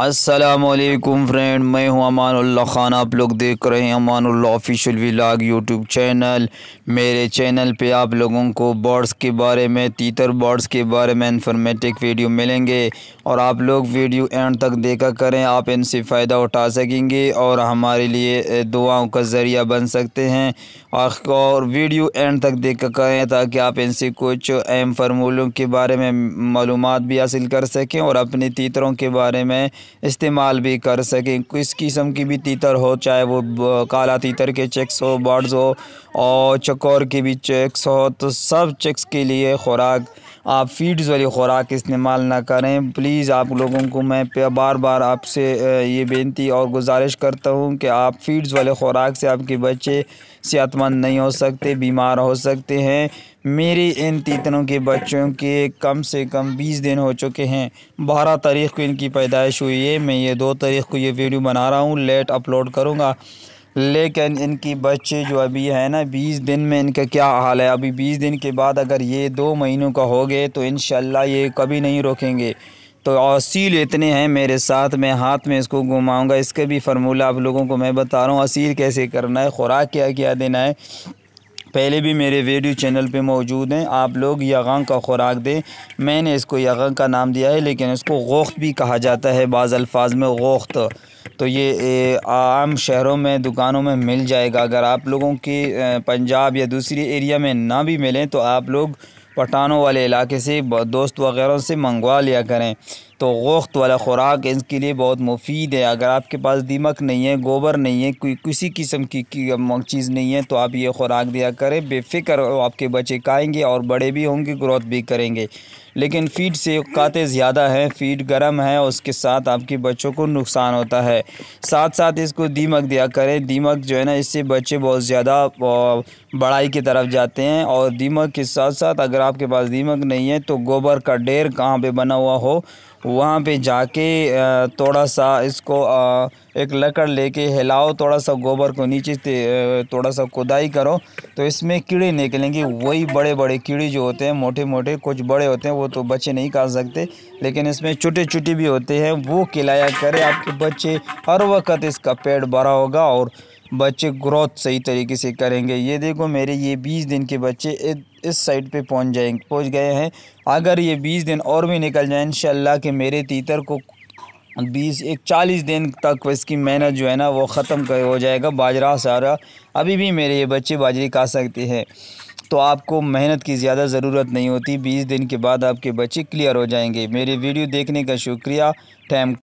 Aslam friend मैं हूं अमानुल्ला खान आप लोग देख रहे हैं Amanullah official vlog YouTube channel मेरे चैनल पे आप लोगों को बर्ड्स के बारे में तीतर बर्ड्स के बारे में इंफॉर्मेटिव वीडियो मिलेंगे और आप लोग वीडियो एंड तक देखा करें आप इनसे फ़ायदा उठा सकेंगे और हमारे लिए दुआओं का ज़रिया बन सकते हैं और वीडियो एंड तक देखा करें ताकि आप इनसे कुछ अहम फार्मूलों के बारे में मालूम भी हासिल कर सकें और अपने तीतरों के बारे में इस्तेमाल भी कर सकें किस किस्म की भी तीतर हो चाहे वो काला तीतर के चेक्स हो बर्ड्स हो और चकोर के भी चेक्स हो तो सब चेक्स के लिए खुराक आप फीड्स वाली खुराक इस्तेमाल ना करें प्लीज़ आप लोगों को मैं बार बार आपसे ये बेनती और गुजारिश करता हूँ कि आप फीड्स वाले खुराक से आपके बच्चे सेहतमंद नहीं हो सकते बीमार हो सकते हैं मेरे इन तीतनों के बच्चों के कम से कम बीस दिन हो चुके हैं बारह तारीख को इनकी पैदाइश हुई है मैं ये दो तारीख को ये वीडियो बना रहा हूँ लेट अपलोड करूँगा लेकिन इनकी बच्चे जो अभी है ना बीस दिन में इनका क्या हाल है अभी बीस दिन के बाद अगर ये दो महीनों का हो गए तो इन ये कभी नहीं रोकेंगे तो असील इतने हैं मेरे साथ मैं हाथ में इसको घुमाऊंगा इसके भी फार्मूला आप लोगों को मैं बता रहा हूँ असील कैसे करना है खुराक क्या क्या देना है पहले भी मेरे वीडियो चैनल पे मौजूद हैं आप लोग यगां का खुराक दें मैंने इसको यगां का नाम दिया है लेकिन इसको गोख्त भी कहा जाता है बाज़ अल्फाज में गोख्त तो ये आम शहरों में दुकानों में मिल जाएगा अगर आप लोगों की पंजाब या दूसरी एरिया में ना भी मिलें तो आप लोग पठानों वाले इलाके से दोस्त वगैरह से मंगवा लिया करें तो गोख्त वाला ख़ुराक इसके लिए बहुत मुफीद है अगर आपके पास दीमक नहीं है गोबर नहीं है कोई किसी किस्म की, की चीज़ नहीं है तो आप ये खुराक दिया करें बेफिक्र आपके बच्चे खाएँगे और बड़े भी होंगे ग्रोथ भी करेंगे लेकिन फीड से काते ज़्यादा हैं फीड गर्म है उसके साथ आपके बच्चों को नुकसान होता है साथ साथ इसको दीमक दिया करें दीमक जो है ना इससे बच्चे बहुत ज़्यादा बढ़ाई की तरफ जाते हैं और दीमक के साथ साथ अगर आपके पास दीमक नहीं है तो गोबर का ढेर कहाँ पर बना हुआ हो वहाँ पे जाके थोड़ा सा इसको एक लकड़ लेके हिलाओ थोड़ा सा गोबर को नीचे थोड़ा सा खुदाई करो तो इसमें कीड़े निकलेंगे वही बड़े बड़े कीड़े जो होते हैं मोटे मोटे कुछ बड़े होते हैं वो तो बच्चे नहीं खा सकते लेकिन इसमें छोटे छोटे भी होते हैं वो खिलाया करें आपके बच्चे हर वक्त इसका पेट भरा होगा और बच्चे ग्रोथ सही तरीके से करेंगे ये देखो मेरे ये बीस दिन के बच्चे इस साइड पे पहुंच जाएंगे पहुंच गए हैं अगर ये बीस दिन और भी निकल जाए इन कि मेरे तीतर को बीस एक चालीस दिन तक इसकी मेहनत जो है ना वो ख़त्म हो जाएगा बाजरा सारा अभी भी मेरे ये बच्चे बाजरे खा सकते हैं तो आपको मेहनत की ज़्यादा ज़रूरत नहीं होती बीस दिन के बाद आपके बच्चे क्लियर हो जाएंगे मेरी वीडियो देखने का शुक्रिया थैंक